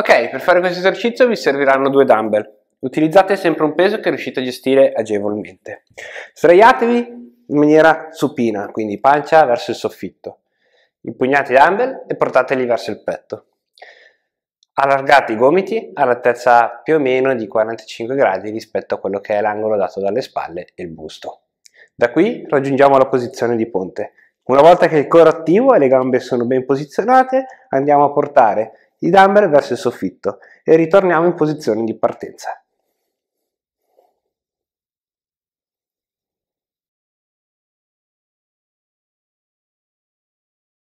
Ok, per fare questo esercizio vi serviranno due dumbbell. Utilizzate sempre un peso che riuscite a gestire agevolmente. Sdraiatevi in maniera supina, quindi pancia verso il soffitto. Impugnate i dumbbell e portateli verso il petto. Allargate i gomiti all'altezza più o meno di 45 gradi rispetto a quello che è l'angolo dato dalle spalle e il busto. Da qui raggiungiamo la posizione di ponte. Una volta che il core è attivo e le gambe sono ben posizionate, andiamo a portare i dumbbell verso il soffitto e ritorniamo in posizione di partenza.